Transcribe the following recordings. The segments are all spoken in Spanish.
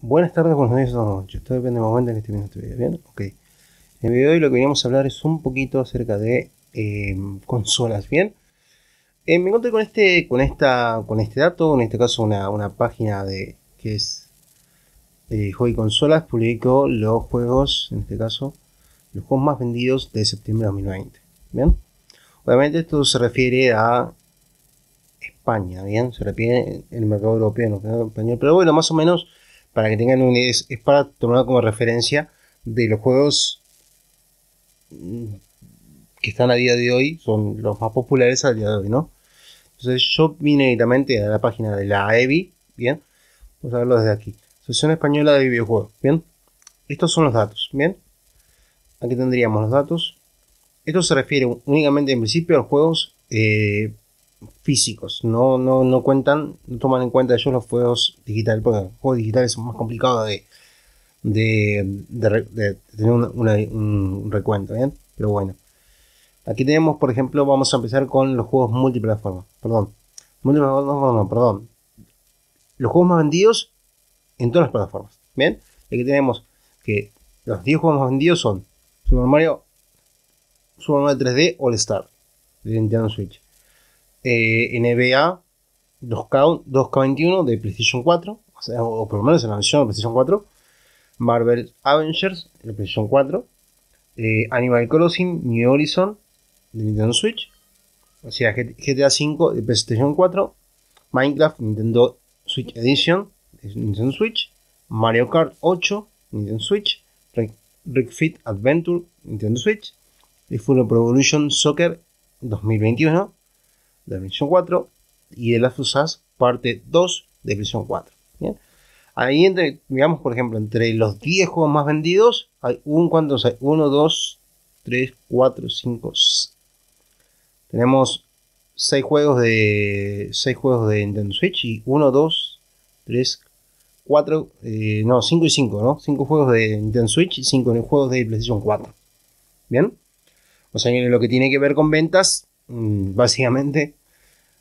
Buenas tardes, buenos días noches. Todo depende del momento en que video. ¿Bien? Ok. En el video de hoy lo que veníamos a hablar es un poquito acerca de em, consolas. ¿Bien? Eh, me encontré con este, con esta, con este dato, en este caso una, página de que es de eh, y Consolas, publicó los juegos, en este caso, los juegos más vendidos de septiembre de 2020. ¿Bien? Obviamente esto se refiere a España, ¿bien? Se refiere el mercado europeo, no español, pero bueno, más o menos para que tengan un es, es para tomar como referencia de los juegos mm, que están a día de hoy, son los más populares a día de hoy, ¿no? Entonces yo vine directamente a la página de la EBI, ¿bien? Vamos a verlo desde aquí. sesión Española de Videojuegos, ¿bien? Estos son los datos, ¿bien? Aquí tendríamos los datos. Esto se refiere únicamente en principio a los juegos eh, físicos, no, no, no cuentan, no toman en cuenta ellos los juegos digitales, porque los juegos digitales son más complicados de, de, tener una, un recuento, ¿bien? Pero bueno. Aquí tenemos, por ejemplo, vamos a empezar con los juegos multiplataforma, perdón. perdón. Los juegos más vendidos en todas las plataformas, ¿bien? Aquí tenemos que los 10 juegos más vendidos son Super Mario, Super Mario 3D All Star de Nintendo Switch. Eh, NBA 2 k 21 de PlayStation 4, o, por lo menos en la versión de PlayStation 4, Marvel Avengers de PlayStation 4, eh, Animal Crossing New Horizon de Nintendo Switch, o sea, GTA 5 de PlayStation 4, Minecraft Nintendo Switch Edition de Nintendo Switch, Mario Kart 8 Nintendo Switch, Rick Fit Adventure Nintendo Switch, y Full Pro Evolution Soccer 2021 de PlayStation 4 y de Last of parte 2 de PlayStation 4. ¿bien? Ahí, entre, digamos, por ejemplo, entre los 10 juegos más vendidos, hay un cuantos hay? 1, 2, 3, 4, 5. Tenemos 6 juegos de 6 juegos de Nintendo Switch y 1, 2, 3, 4, no, 5 y 5, ¿no? 5 juegos de Nintendo Switch y 5 juegos de PlayStation 4. ¿Bien? O sea, en lo que tiene que ver con ventas, mm, básicamente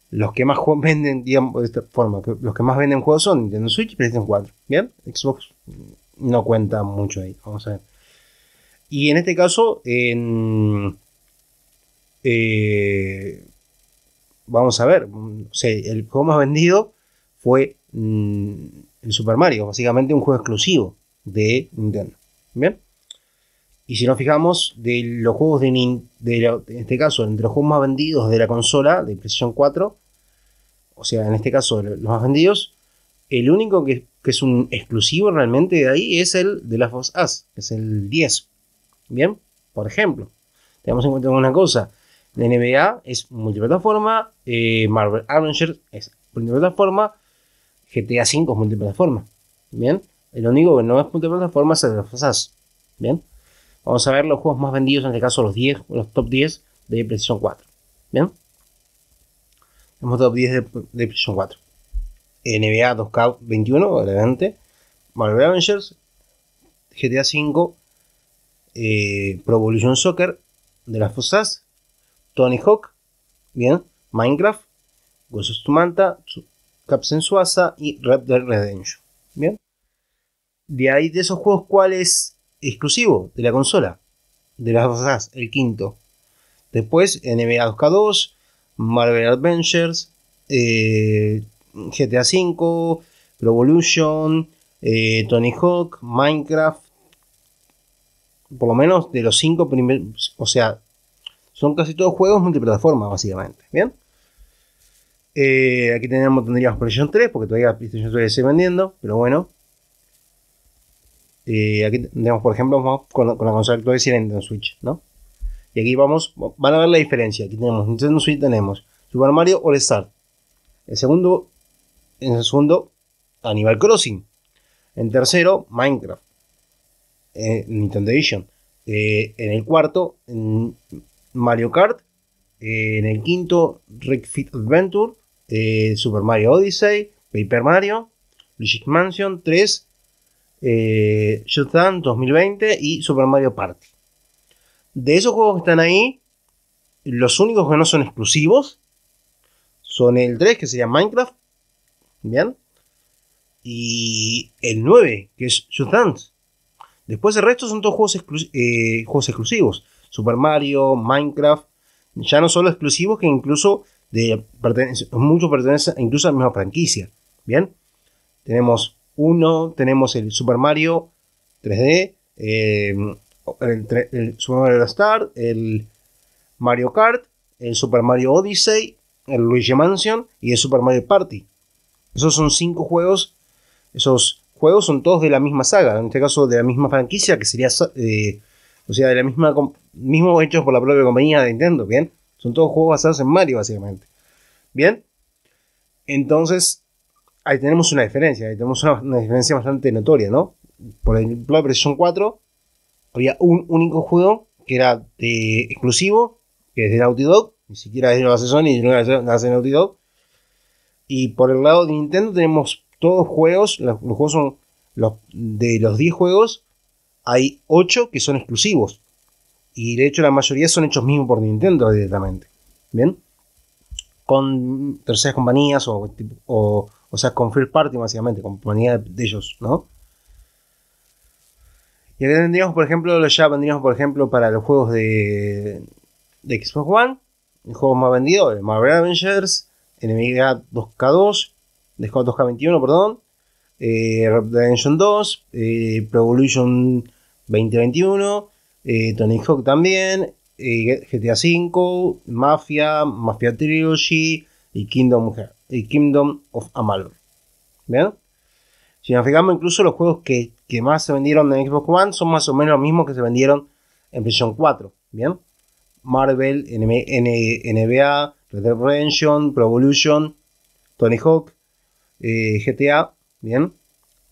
los que más venden, de esta forma, los que más venden juegos son Nintendo Switch y PlayStation 4. Bien, Xbox no cuenta mucho ahí, vamos a ver. Y en este caso, eh, vamos a ver, mm, el juego más vendido fue mm, el Super Mario, básicamente un juego exclusivo de Nintendo. Bien. Y si nos fijamos, de los juegos de, en este caso, entre los juegos más vendidos de la consola, de PlayStation 4, o sea, en este caso, los más vendidos, el único que, es un exclusivo realmente de ahí es el de las Us, que es el 10. Bien, por ejemplo, tenemos en cuenta una cosa: la NBA es multiplataforma, eh, Marvel Avengers es multiplataforma, GTA V es multiplataforma. Bien, el único que no es multiplataforma es el de las Us. Bien. Vamos a ver los juegos más vendidos, en este caso los 10, los top 10 de PlayStation 4. ¿Bien? Tenemos top 10 de, PlayStation 4. NBA 2K21, obviamente. Marvel Avengers, GTA V. eh, Pro Evolution Soccer, de las Fosas, Tony Hawk, bien, Minecraft, Ghost of Manta, Capsen Suaza y Red Dead Redemption. Bien. De ahí de esos juegos, ¿cuál es exclusivo de la consola, de las dos el quinto. Después NBA 2K2, Marvel Adventures, GTA V, Pro Tony Hawk, Minecraft. Por lo menos de los cinco primeros. O sea, son casi todos juegos multiplataforma, básicamente. Bien. Eh, aquí tenemos, tendríamos PlayStation 3, porque todavía PlayStation 3 se vendiendo, pero bueno. Eh, aquí tenemos, por ejemplo, con, la, con la consola actual Nintendo Switch, ¿no? Y aquí vamos, van a ver la diferencia. Aquí tenemos Nintendo Switch, tenemos Super Mario All Star. El segundo, en el segundo, Animal Crossing. En tercero, Minecraft. Eh, Nintendo Edition. Eh, en el cuarto, Mario Kart. Eh, en el quinto, Rick Fit Adventure. Super Mario Odyssey. Paper Mario. Luigi's Mansion 3 eh, 2020 y Super Mario Party. De esos juegos que están ahí, los únicos que no son exclusivos son el 3, que sería Minecraft, ¿bien? Y el 9, que es Just Dance. Después el resto son todos juegos, eh, exclusivos. Super Mario, Minecraft, ya no solo exclusivos, que incluso muchos pertenecen incluso a la misma franquicia. Bien, tenemos uno, tenemos el Super Mario 3D, em, el, Super Mario Star, el Mario Kart, el Super Mario Odyssey, el Luigi Mansion y el Super Mario Party. Esos son cinco juegos. Esos juegos son todos de la misma saga, en este caso de la misma franquicia, que sería, eh, o sea, de la misma, mismos hechos por la propia compañía de Nintendo, ¿bien? Son todos juegos basados en Mario, básicamente. ¿Bien? Entonces, ahí tenemos una diferencia, ahí tenemos una, diferencia bastante notoria, ¿no? Por ejemplo, PlayStation 4 había un único juego que era de, exclusivo, que es de Naughty Dog, ni siquiera es de Nueva Sony, ni de hace Naughty Dog. Y por el lado de Nintendo tenemos todos juegos, los, juegos son de los 10 juegos, hay 8 que son exclusivos. Y de hecho la mayoría son hechos mismos por Nintendo directamente. ¿Bien? Con terceras compañías o, o o sea, con First Party básicamente, compañía de, de ellos, ¿no? Y acá tendríamos, por ejemplo, ya vendríamos, por ejemplo, para los juegos de, Xbox One, juegos más vendidos, Marvel Avengers, Enemiga 2K2, 2K21, perdón, eh, Redemption 2, eh, 2021, eh, Tony Hawk también, eh, GTA V, Mafia, Mafia Trilogy y Kingdom Hearts el Kingdom of Amalur. ¿Bien? Si nos fijamos, incluso los juegos que, que, más se vendieron en Xbox One son más o menos los mismos que se vendieron en PlayStation 4. ¿Bien? Marvel, NBA, Red Dead Redemption, Pro Evolution, Tony Hawk, eh, GTA. ¿Bien?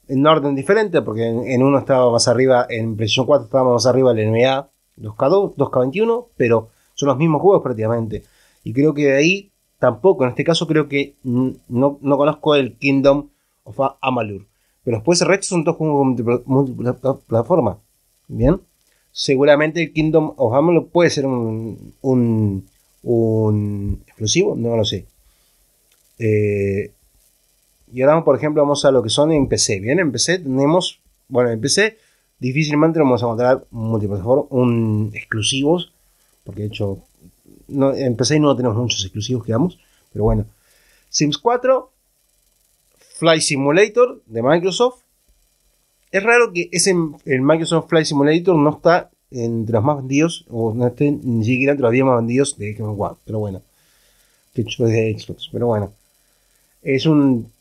En orden diferente, porque en, uno estaba más arriba, en PlayStation 4 estaba más arriba el NBA 2K2, 2K21, pero son los mismos juegos prácticamente. Y creo que ahí tampoco. En este caso creo que no, conozco el Kingdom of Amalur. Pero puede ser resto son dos juegos plataformas, Bien. Seguramente el Kingdom of Amalur puede ser un, un, exclusivo, no lo sé. Eh, y ahora, por ejemplo, vamos a lo que son en PC. Bien, en PC tenemos, bueno, en PC difícilmente vamos a encontrar multiplataforma, un exclusivos, porque de hecho no, y PC no tenemos muchos exclusivos que damos, pero bueno. Sims 4, Fly Simulator de Microsoft. Es raro que ese, el Microsoft Fly Simulator no está entre los más vendidos, o no esté ni siquiera entre los 10 más vendidos de Xbox One, pero bueno. Que de Xbox, pero bueno. Es un.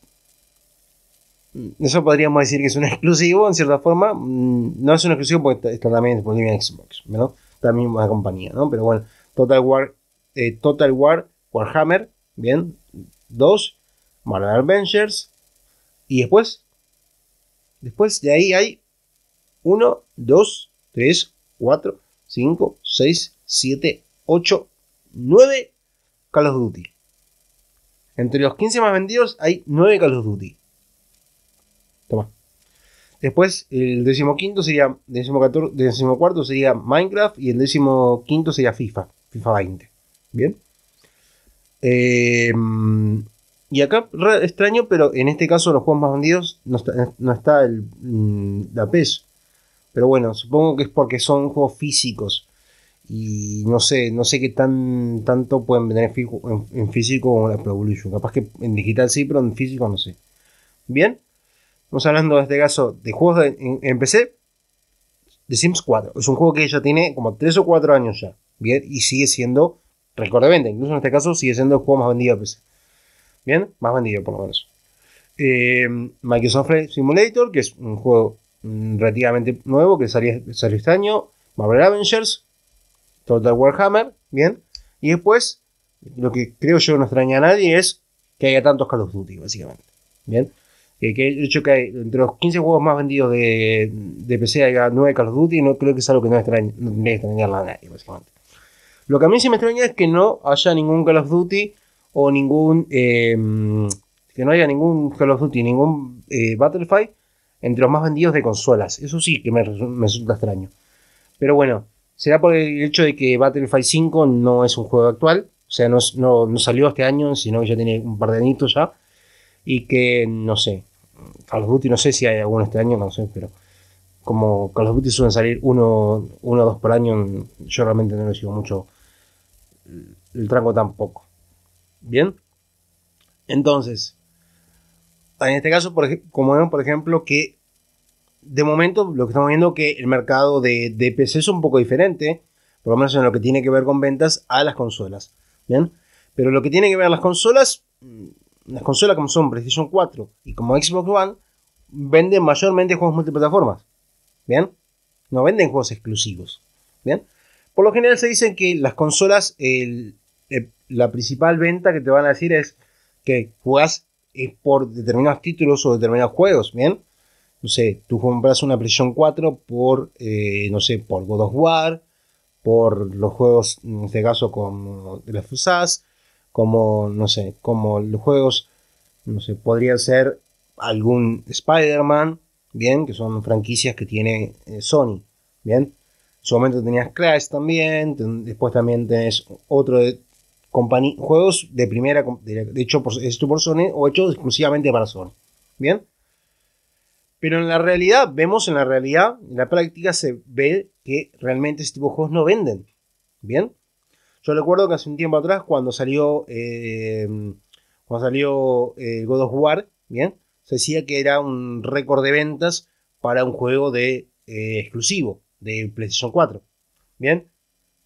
Eso podríamos decir que es un exclusivo, en cierta forma. Mm, no es un exclusivo porque está, también disponible en Xbox, También una compañía, ¿no? Pero bueno. Total War, eh, Total War Warhammer, bien, 2, Marvel Avengers, y después, después de ahí hay 1, 2, 3, 4, 5, 6, 7, 8, 9 Call of Duty. Entre los 15 más vendidos hay 9 Call of Duty. Toma. Después, el quinto sería. sería Minecraft y el quinto sería FIFA. FIFA 20. Bien. Em, y acá, extraño, pero en este caso los juegos más vendidos no está, eh, el, la mm, PES. Pero bueno, supongo que es porque son juegos físicos. Y no sé, no sé qué tan tanto pueden vender en, físico como la Pro Evolution. Capaz que en digital sí, pero en físico no sé. Bien, vamos hablando en este caso de juegos de, en, PC. de Sims 4. Es un juego que ya tiene como 3 o 4 años ya. Bien, y sigue siendo récord de venta. Incluso en este caso sigue siendo el juego más vendido de PC. Bien, más vendido por lo menos. Eh, Microsoft Flight Simulator, que es un juego mm, relativamente nuevo que salió, este año. Marvel Avengers, Total Warhammer, bien. Y después, lo que creo yo no extraña a nadie es que haya tantos Call of Duty, básicamente. Bien. Eh, que, el hecho que entre los 15 juegos más vendidos de, PC haya 9 Call of Duty, no creo que sea algo que no, extraña, no a nadie, básicamente. Lo que a mí sí me extraña es que no haya ningún Call of Duty o ningún. Eh, que no haya ningún Call of Duty, ningún eh, Battlefield entre los más vendidos de consolas. Eso sí que me, me, resulta extraño. Pero bueno, será por el hecho de que Battlefield 5 no es un juego actual. O sea, no, no, no salió este año, sino que ya tiene un par de añitos ya. Y que, no sé, Call of Duty, no sé si hay alguno este año, no sé, pero como Call of Duty suelen salir uno, uno o dos por año, yo realmente no lo sigo mucho el trago tampoco. Bien. Entonces, en este caso, por, como vemos, por ejemplo, que de momento lo que estamos viendo que el mercado de, de PC es un poco diferente, por lo menos en lo que tiene que ver con ventas a las consolas. Bien. Pero lo que tiene que ver las consolas, mm, las consolas como son PlayStation 4 y como Xbox One, venden mayormente juegos multiplataformas. Bien. No venden juegos exclusivos. Bien. Por lo general se dicen que las consolas, eh, la principal venta que te van a decir es que juegas eh, por determinados títulos o determinados juegos, ¿bien? No sé, tú compras una PlayStation 4 por, eh, no sé, por God of War, por los juegos, en este caso, como de las FUSAS, como, no sé, como los juegos, no sé, podría ser algún Spider-Man, bien, que son franquicias que tiene Sony, bien su momento tenías Crash también, después también tenés otro de juegos de primera, de, hecho por, hecho por Sony o hecho exclusivamente para Sony. ¿Bien? Pero en la realidad, vemos en la realidad, en la práctica se ve que realmente este tipo de juegos no venden. ¿Bien? Yo recuerdo que hace un tiempo atrás, cuando salió, eh, cuando salió eh, God of War, ¿bien? Se decía que era un récord de ventas para un juego de eh, exclusivo de PlayStation 4. Bien.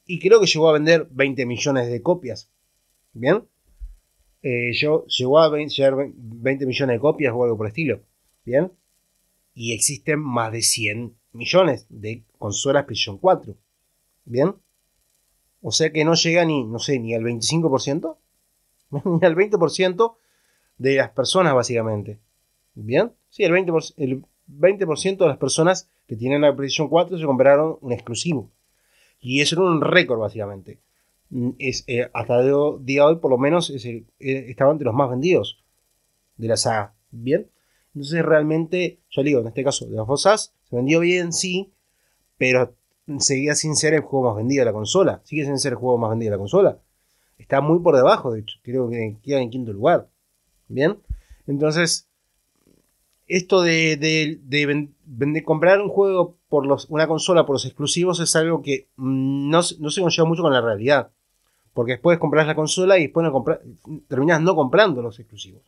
Y creo que llegó a vender 20 millones de copias. Bien. Eh, yo, llegó a vender 20 millones de copias o algo por el estilo. Bien. Y existen más de 100 millones de consolas PlayStation 4. Bien. O sea que no llega ni, no sé, ni al 25%, ni al 20% de las personas, básicamente. Bien. Sí, el 20%, el, 20% de las personas que tienen la PlayStation 4 se compraron un exclusivo. Y eso era un récord, básicamente. Mm, es, eh, hasta el día de hoy, por lo menos, eh, estaba entre los más vendidos de la saga. Bien. Entonces, realmente, yo digo, en este caso, de las FOSS se vendió bien, sí, pero seguía sin ser el juego más vendido de la consola. Sigue sin ser el juego más vendido de la consola. Está muy por debajo, de hecho. Creo que queda en quinto lugar. Bien. Entonces, esto de, de, comprar un juego por los, una consola por los exclusivos es algo que mm, no, se conlleva mucho con la realidad. Porque después compras la consola y después no terminas no comprando los exclusivos.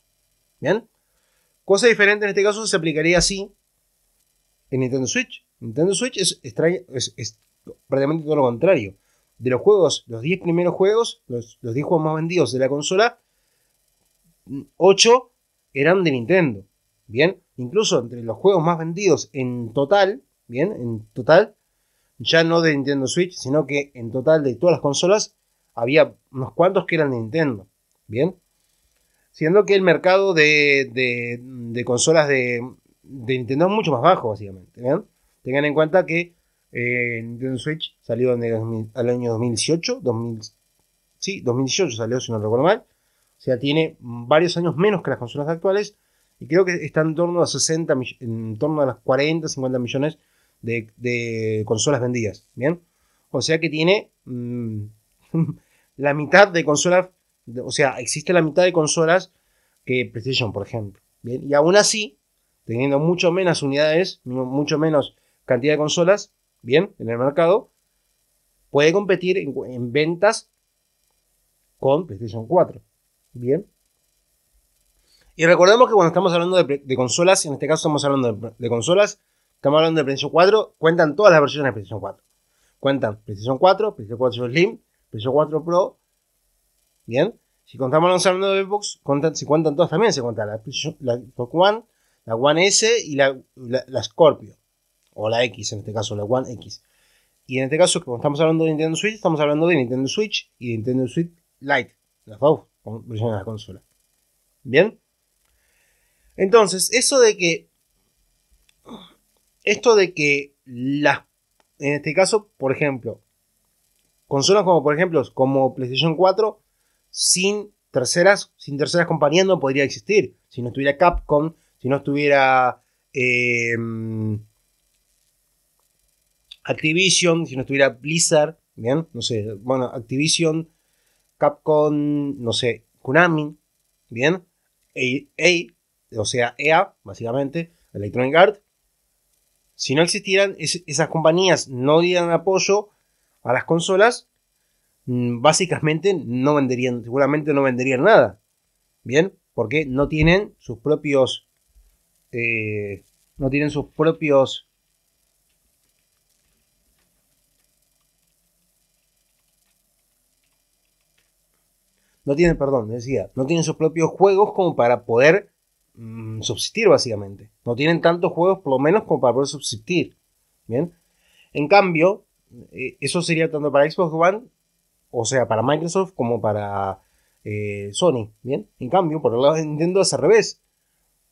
¿Bien? Cosa diferente en este caso se aplicaría así en Nintendo Switch. Nintendo Switch es, prácticamente todo lo contrario. De los juegos, los 10 primeros juegos, los, los 10 juegos más vendidos de la consola, 8 mm, eran de Nintendo. Bien, incluso entre los juegos más vendidos en total, bien, en total, ya no de Nintendo Switch, sino que en total de todas las consolas había unos cuantos que eran de Nintendo. Bien, siendo que el mercado de, consolas de, Nintendo es mucho más bajo, básicamente. Tengan en cuenta que eh, Nintendo Switch salió en al año 2018, sí, 2018 salió, si no recuerdo mal. O sea, tiene varios años menos que las consolas actuales y creo que está en torno a 60, en torno a las 40, 50 millones de, consolas vendidas, ¿bien? O sea que tiene mm, la mitad de consolas, o sea, existe la mitad de consolas que PlayStation, por ejemplo, ¿bien? Y aún así, teniendo mucho menos unidades, mucho menos cantidad de consolas, ¿bien? En el mercado, puede competir en, en ventas con PlayStation 4, ¿bien? Y recordemos que cuando estamos hablando de, consolas, en este caso estamos hablando de, consolas, estamos hablando de PlayStation 4, cuentan todas las versiones de PlayStation 4. Cuentan PlayStation 4, PlayStation 4 Slim, PlayStation 4 Pro. Bien. Si contamos hablando de Xbox, cuentan, si cuentan todas también, se cuentan la, Xbox One, la One S y la, la, Scorpio. O la X en este caso, la One X. Y en este caso, cuando estamos hablando de Nintendo Switch, estamos hablando de Nintendo Switch y de Nintendo Switch Lite, las dos versiones de la consola. Bien, entonces, eso de que. Esto de que las. En este caso, por ejemplo, consolas como, por ejemplo, como PlayStation 4, sin terceras, sin terceras compañías no podría existir. Si no estuviera Capcom, si no estuviera. Em, Activision, si no estuviera Blizzard, bien, no sé, bueno, Activision, Capcom, no sé, Konami, bien, e A, o sea, EA, básicamente, Electronic Arts, si no existieran, esas compañías no dieran apoyo a las consolas, mm, básicamente no venderían, seguramente no venderían nada. ¿Bien? Porque no tienen sus propios. Eh, no tienen sus propios. No tienen, perdón, decía, no tienen sus propios juegos como para poder Mm, subsistir básicamente. No tienen tantos juegos por lo menos como para poder subsistir. Bien. En cambio, eh, eso sería tanto para Xbox One, o sea, para Microsoft como para eh, Sony. Bien. En cambio, por el lado de Nintendo es al revés.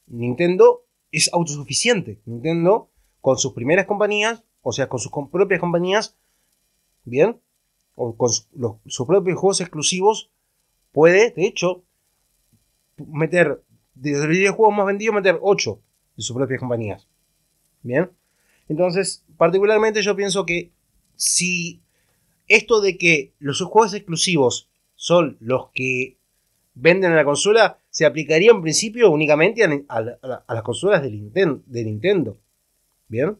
Nintendo es autosuficiente. Nintendo con sus primeras compañías, o sea, con sus propias compañías, bien, o con sus propios juegos exclusivos, puede, de hecho, meter de los videojuegos más vendidos meter 8 de sus propias compañías. Bien. Entonces, particularmente yo pienso que si esto de que los juegos exclusivos son los que venden a la consola, se aplicaría en principio únicamente a, las consolas de Nintendo, de Nintendo. Bien.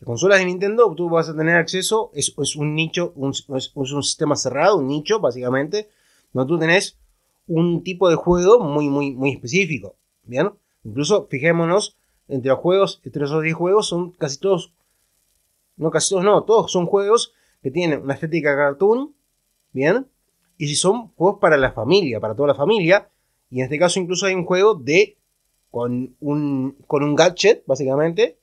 Las consolas de Nintendo tú vas a tener acceso, es, es un nicho, un, es, un sistema cerrado, un nicho básicamente, donde tú tenés un tipo de juego muy, muy, muy específico. ¿Bien? Incluso, fijémonos, entre los juegos, entre esos 10 juegos, son casi todos, no casi todos, no, todos son juegos que tienen una estética cartoon, ¿bien? Y si son juegos para la familia, para toda la familia, y en este caso incluso hay un juego de, con un, con un gadget, básicamente,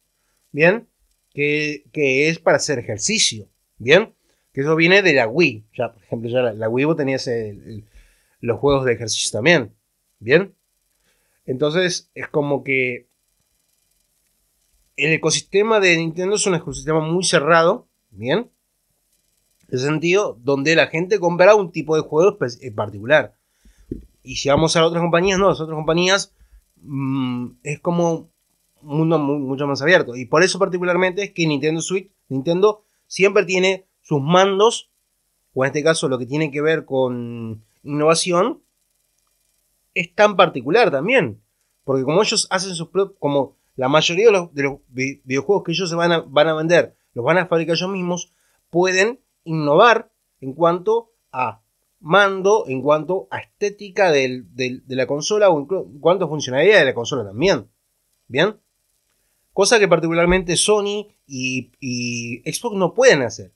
¿bien? Que, que es para hacer ejercicio, ¿bien? Que eso viene de la Wii, ya, por ejemplo, ya la, Wii vos tenías el los juegos de ejercicio también. ¿Bien? Entonces es como que el ecosistema de Nintendo es un ecosistema muy cerrado, ¿bien? En ese sentido, donde la gente compra un tipo de juego en particular. Y si vamos a otras compañías, no, las otras compañías mm, es como un mundo mucho más abierto. Y por eso particularmente es que Nintendo Switch, Nintendo siempre tiene sus mandos, o en este caso lo que tiene que ver con innovación es tan particular también. Porque como ellos hacen sus propios, como la mayoría de los, videojuegos que ellos se van a, van a vender, los van a fabricar ellos mismos, pueden innovar en cuanto a mando, en cuanto a estética de la consola o en cuanto a funcionalidad de la consola también. ¿Bien? Cosa que particularmente Sony y, Xbox no pueden hacer.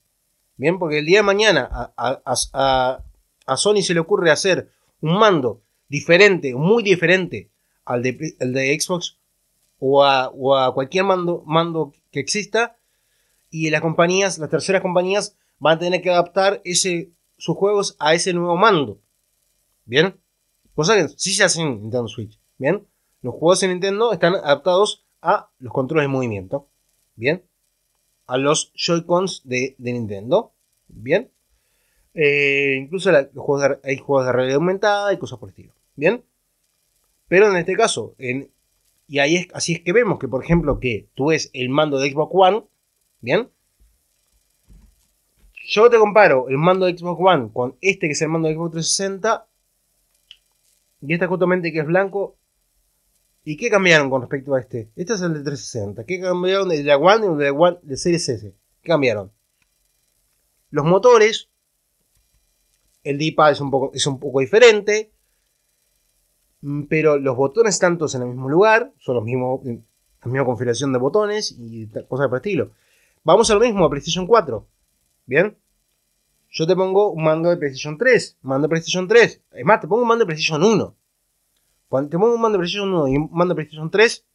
Bien, porque el día de mañana a, a Sony se le ocurre hacer un mando diferente, muy diferente al de, Xbox o a, cualquier mando, mando que exista, y las compañías, las terceras compañías, van a tener que adaptar ese, sus juegos a ese nuevo mando. ¿Bien? Cosa que sí se hace en Nintendo Switch. ¿Bien? Los juegos de Nintendo están adaptados a los controles de movimiento. ¿Bien? A los Joy-Cons de, de Nintendo. ¿Bien? Eh, incluso hay juegos de realidad aumentada y cosas por el estilo. ¿Bien? Pero en este caso, en, y ahí es, así es que vemos que, por ejemplo, que tú ves el mando de Xbox One, ¿bien? Yo te comparo el mando de Xbox One con este que es el mando de Xbox 360 y este justamente que es blanco. ¿Y qué cambiaron con respecto a este? Este es el de 360. ¿Qué cambiaron de la One y de One de Series S? ¿Qué cambiaron? Los motores el DIPA es un poco, es un poco diferente, mm, pero los botones están todos en el mismo lugar, son los mismos, eh, la misma configuración de botones y cosas por el estilo. Vamos a lo mismo a PlayStation 4. ¿Bien? Yo te pongo un mando de PlayStation 3, mando de PlayStation 3. Es más, te pongo un mando de PlayStation 1. Cuando te pongo un mando de PlayStation 1 y un mando de PlayStation 3,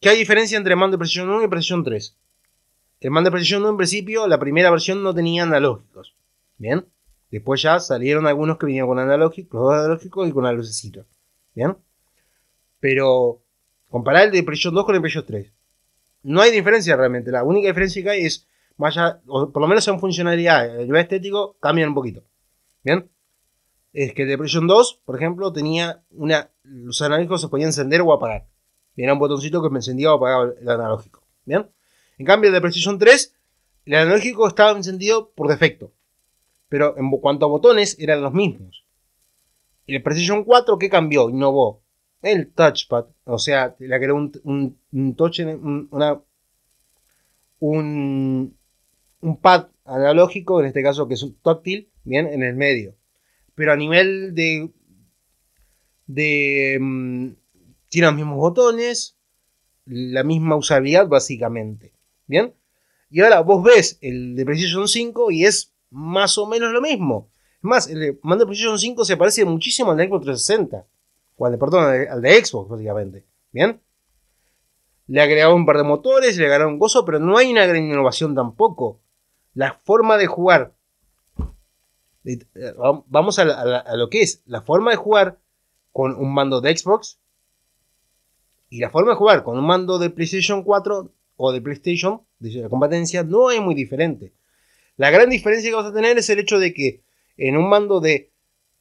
¿qué hay diferencia entre el mando de PlayStation 1 y PlayStation 3? El mando de PlayStation 1 en principio, la primera versión no tenía analógicos. ¿Bien? Después ya salieron algunos que venían con analógico los dos analógicos y con la lucecita. ¿Bien? Pero comparar el de Precision 2 con el Precision 3. No hay diferencia realmente. La única diferencia que hay es, vaya, o por lo menos en funcionalidad, el nivel estético cambian un poquito. ¿Bien? Es que el de Precision 2, por ejemplo, tenía una. Los analógicos se podían encender o apagar. Y era un botoncito que me encendía o apagaba el analógico. ¿Bien? En cambio, el de Precision 3, el analógico estaba encendido por defecto pero en cuanto a botones eran los mismos. Y el Precision 4, ¿qué cambió? Innovó. El touchpad, o sea, le agregó un, un, touch, una, un, pad analógico, en este caso que es un táctil, bien, en el medio. Pero a nivel de... de mm, tiene los mismos botones, la misma usabilidad básicamente, bien. Y ahora vos ves el de Precision 5 y es más o menos lo mismo. más, el mando de PlayStation 5 se parece muchísimo al de Xbox 360. perdón, al de Xbox, básicamente. ¿Bien? Le agregaron un par de motores, le un gozo, pero no hay una gran innovación tampoco. La forma de jugar. Eh, vamos a, lo que es. La forma de jugar con un mando de Xbox y la forma de jugar con un mando de PlayStation 4 o de PlayStation la competencia no es muy diferente. La gran diferencia que vas a tener es el hecho de que en un mando de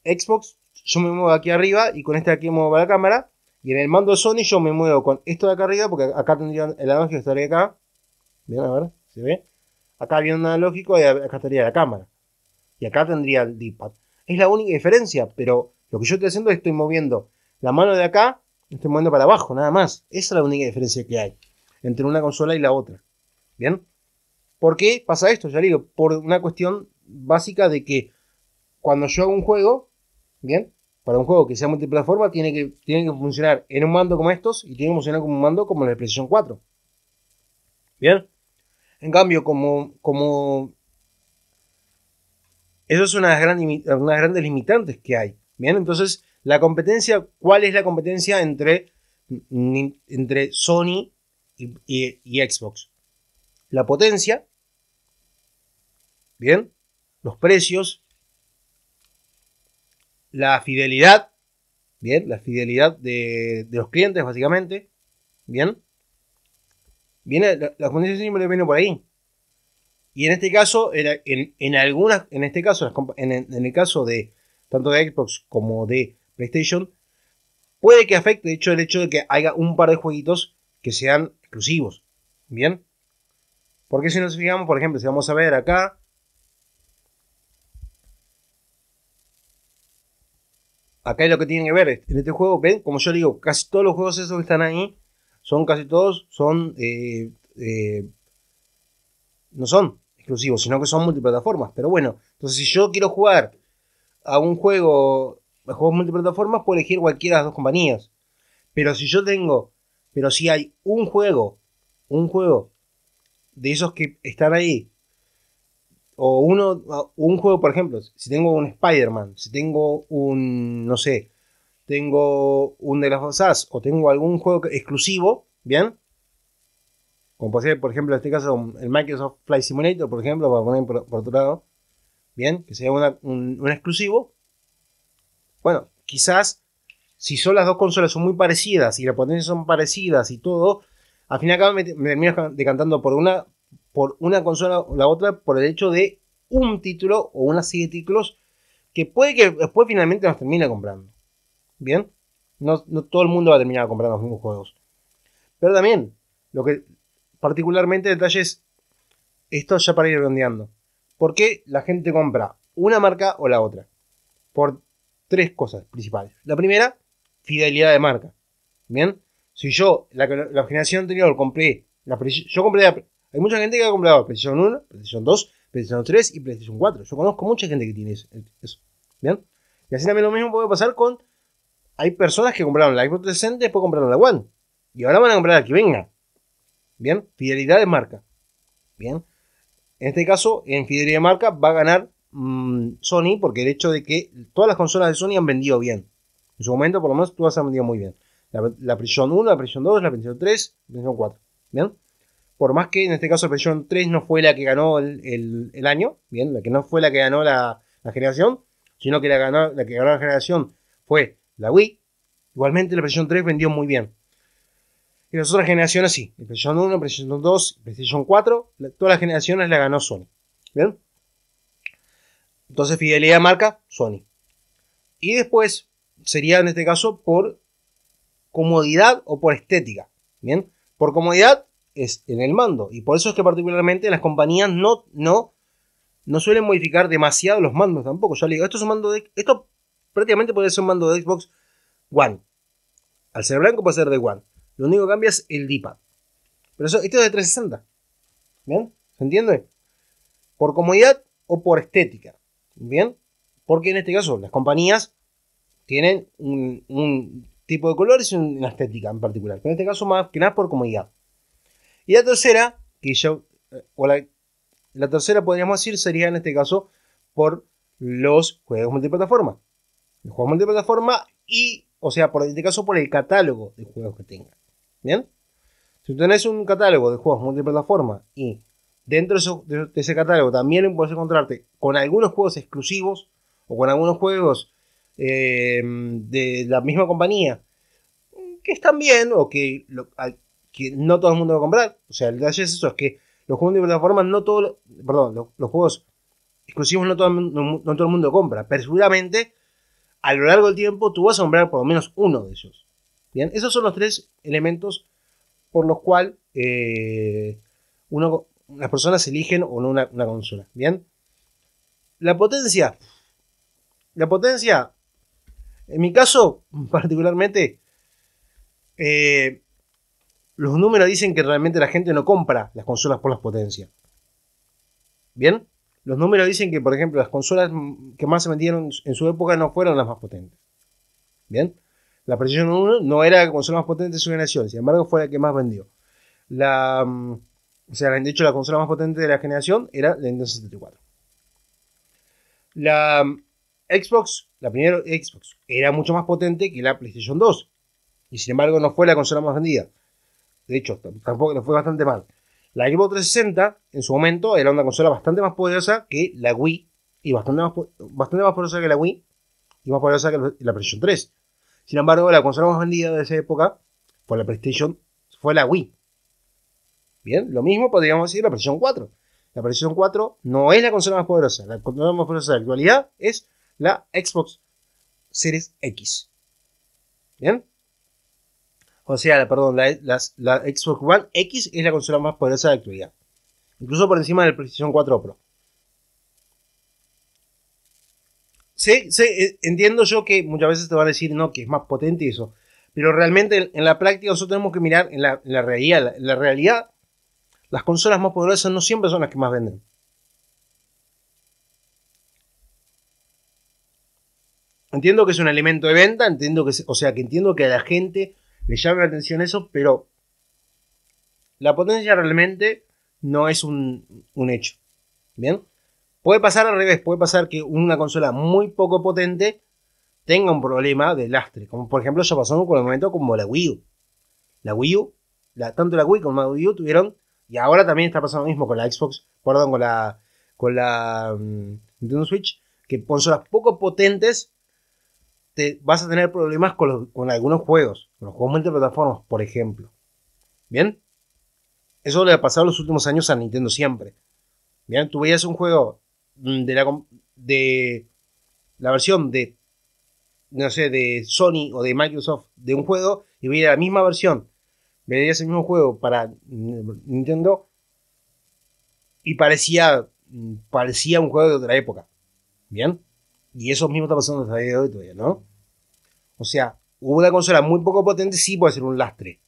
Xbox yo me muevo aquí arriba y con este de aquí muevo para la cámara. Y en el mando Sony yo me muevo con esto de acá arriba, porque acá tendría el analógico, estaría acá. Bien, a ver, ¿se ve? Acá había un analógico y acá estaría la cámara. Y acá tendría el D-pad. Es la única diferencia, pero lo que yo estoy haciendo es estoy moviendo la mano de acá, estoy moviendo para abajo, nada más. Esa es la única diferencia que hay entre una consola y la otra. ¿Bien? ¿Por qué pasa esto? Ya digo, por una cuestión básica de que cuando yo hago un juego, ¿bien? Para un juego que sea multiplataforma, tiene que, tiene que funcionar en un mando como estos y tiene que funcionar como un mando como la de PlayStation 4. ¿Bien? En cambio, como, como eso es una de las grandes limitantes que hay. Bien, entonces, la competencia, ¿cuál es la competencia entre, entre Sony y Xbox? la potencia, bien, los precios, la fidelidad, bien, la fidelidad de, los clientes básicamente, bien, viene, la, la siempre viene por ahí. Y en este caso, en, en, algunas, en este caso, en, en el caso de tanto de Xbox como de PlayStation, puede que afecte, de hecho, el hecho de que haya un par de jueguitos que sean exclusivos. Bien, porque si nos fijamos, por ejemplo, si vamos a ver acá, acá es lo que tiene que ver en este juego. Ven, como yo digo, casi todos los juegos esos que están ahí son casi todos, son, eh, eh, no son exclusivos, sino que son multiplataformas. Pero bueno, entonces si yo quiero jugar a un juego, a juegos multiplataformas, puedo elegir cualquiera de las dos compañías. Pero si yo tengo, pero si hay un juego, un juego de esos que están ahí. O uno, un juego, por ejemplo, si tengo un Spider-Man, si tengo un, no sé, tengo un de las cosas o tengo algún juego exclusivo, ¿bien? Como puede ser, por ejemplo, en este caso, el Microsoft Flight Simulator, por ejemplo, para poner por, otro lado, ¿bien? Que sea un, un exclusivo. Bueno, quizás si son las dos consolas son muy parecidas y las potencias son parecidas y todo, al final de me, me decantando por una, por una consola o la otra por el hecho de un título o una serie de títulos que puede que después finalmente nos termine comprando. Bien, no, todo el mundo va a terminar comprando los mismos juegos. Pero también, lo que particularmente detalles, esto ya para ir redondeando. ¿Por qué la gente compra una marca o la otra? Por tres cosas principales. La primera, fidelidad de marca. Bien, si yo, la, generación anterior, compré la yo compré Hay mucha gente que ha comprado PlayStation 1, PlayStation 2, PlayStation 3 y PlayStation 4. Yo conozco mucha gente que tiene eso. ¿Bien? Y así también lo mismo puede pasar con. Hay personas que compraron la Xbox 360 después compraron la One. Y ahora van a comprar la que venga. ¿Bien? Fidelidad de marca. ¿Bien? En este caso, en fidelidad de marca va a ganar mm, Sony porque el hecho de que todas las consolas de Sony han vendido bien. En su momento, por lo menos, todas han vendido muy bien. La, prisión 1, la prisión 2, la prisión 3, la prisión 4. ¿Bien? Por más que en este caso la prisión 3 no fue la que ganó el, año, ¿bien? La que no fue la que ganó la, generación, sino que la, ganó, la que ganó la generación fue la Wii. Igualmente la prisión 3 vendió muy bien. Y las otras generaciones sí. la prisión 1, la prisión 2, la prisión 4. todas las generaciones la ganó Sony. ¿Bien? Entonces, fidelidad marca, Sony. Y después sería en este caso por comodidad o por estética. Bien, por comodidad es en el mando. Y por eso es que particularmente las compañías no, no, no suelen modificar demasiado los mandos tampoco. Yo le digo, esto es un mando de... Esto prácticamente puede ser un mando de Xbox One. Al ser blanco puede ser de One. Lo único que cambia es el D-pad. Pero eso, esto es de 360. ¿Bien? ¿Se entiende? Por comodidad o por estética. ¿Bien? Porque en este caso las compañías tienen un tipo de colores y una estética en particular. pero en este caso, más que nada por comodidad. Y la tercera, que yo, eh, o la, tercera podríamos decir sería en este caso por los juegos multiplataforma. Los juegos multiplataforma y, o sea, por este caso, por el catálogo de juegos que tenga. ¿Bien? Si tenés un catálogo de juegos multiplataforma y dentro de, ese catálogo también puedes encontrarte con algunos juegos exclusivos o con algunos juegos Em, de la misma compañía, que están bien o que, no todo el mundo va a comprar. O sea, el detalle es eso, es que los juegos de plataforma no todo, perdón, los, juegos exclusivos no todo, el mundo compra, pero seguramente a lo largo del tiempo tú vas a comprar por lo menos uno de ellos. Bien, esos son los tres elementos por los cuales eh, las personas eligen o una, una, consola. Bien, la potencia, la potencia en mi caso, particularmente, eh, los números dicen que realmente la gente no compra las consolas por las potencias. ¿Bien? Los números dicen que, por ejemplo, las consolas que más se vendieron en su época no fueron las más potentes. ¿Bien? La PlayStation 1 no era la consola más potente de su generación, sin embargo fue la que más vendió. La, mm, o sea, de hecho la consola más potente de la generación era la Nintendo 64. La, mm, Xbox, la primera Xbox, era mucho más potente que la PlayStation 2. Y sin embargo no fue la consola más vendida. De hecho, tampoco le fue bastante mal. La Xbox 360 en su momento era una consola bastante más poderosa que la Wii. Y bastante más, poderosa que la Wii. Y más poderosa que la PlayStation 3. Sin embargo, la consola más vendida de esa época fue la PlayStation, fue la Wii. Bien, lo mismo podríamos decir la PlayStation 4. La PlayStation 4 no es la consola más poderosa. La consola más poderosa de la actualidad es la Xbox Series X. ¿Bien? O sea, perdón, la, Xbox One X es la consola más poderosa de la actualidad. Incluso por encima del PlayStation 4 Pro. Sí, sí, eh, entiendo yo que muchas veces te van a decir, no, que es más potente y eso. Pero realmente en la práctica nosotros tenemos que mirar en la, en la realidad. En la realidad, las consolas más poderosas no siempre son las que más venden. Entiendo que es un elemento de venta, entiendo que, o sea, que entiendo que a la gente le llame la atención eso, pero la potencia realmente no es un, hecho. ¿Bien? Puede pasar al revés, puede pasar que una consola muy poco potente tenga un problema de lastre, como por ejemplo ya pasó con el momento como la Wii U. La Wii U, tanto la Wii como la Wii U tuvieron, y ahora también está pasando lo mismo con la Xbox, perdón, con la, con la mm, Nintendo Switch, que consolas poco potentes te, vas a tener problemas con, algunos juegos, con los juegos multiplataformas, por ejemplo. ¿Bien? Eso le ha pasado en los últimos años a Nintendo siempre. Bien, tú veías un juego de la, de la versión de, no sé, de Sony o de Microsoft de un juego y veías la misma versión, veías el mismo juego para Nintendo y parecía, parecía un juego de otra época. ¿Bien? Y eso mismo está pasando hasta hoy todavía, ¿no? O sea, una consola muy poco potente sí puede ser un lastre.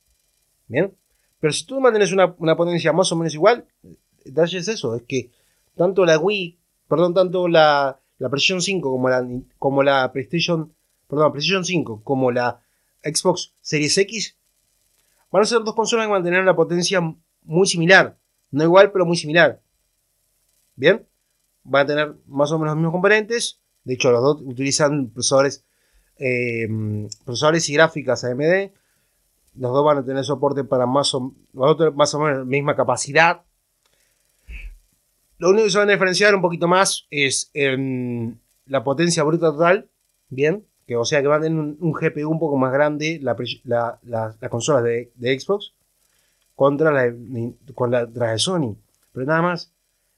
¿Bien? Pero si tú mantienes una, potencia más o menos igual, eh, detalle es eso, es que tanto la Wii, perdón, tanto la, la PlayStation 5 como la, como la PlayStation, perdón, PlayStation 5 como la Xbox Series X van a ser dos consolas que van a tener una potencia muy similar, no igual, pero muy similar. ¿Bien? Van a tener más o menos los mismos componentes, de hecho, los dos utilizan procesadores, eh, y gráficas AMD. Los dos van a tener soporte para más o, más o menos la misma capacidad. Lo único que se van a diferenciar un poquito más es en la potencia bruta total. Bien, que o sea que van a tener un, GPU un poco más grande las la, consolas de, Xbox contra la, la, de Sony. Pero nada más,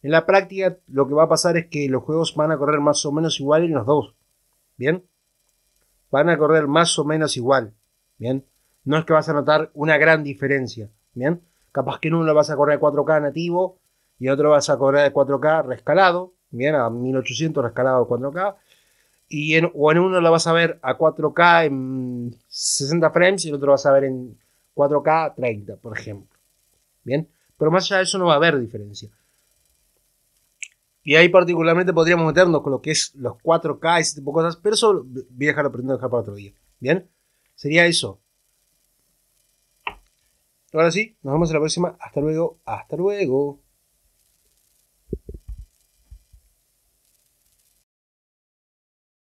en la práctica lo que va a pasar es que los juegos van a correr más o menos igual en los dos. ¿Bien? Van a correr más o menos igual. ¿Bien? No es que vas a notar una gran diferencia. ¿Bien? Capaz que en uno lo vas a correr a 4K nativo y en otro vas a correr a 4K rescalado. ¿Bien? A 1800 rescalado 4K. Y o en uno lo vas a ver a 4K en 60 frames y en otro vas a ver en 4K 30, por ejemplo. ¿Bien? Pero más allá de eso no va a haber diferencia. Y ahí particularmente podríamos meternos con lo que es los 4K y ese tipo de cosas, pero eso voy a dejar, lo dejar para otro día. ¿Bien? Sería eso. Ahora sí, nos vemos en la próxima. Hasta luego, hasta luego.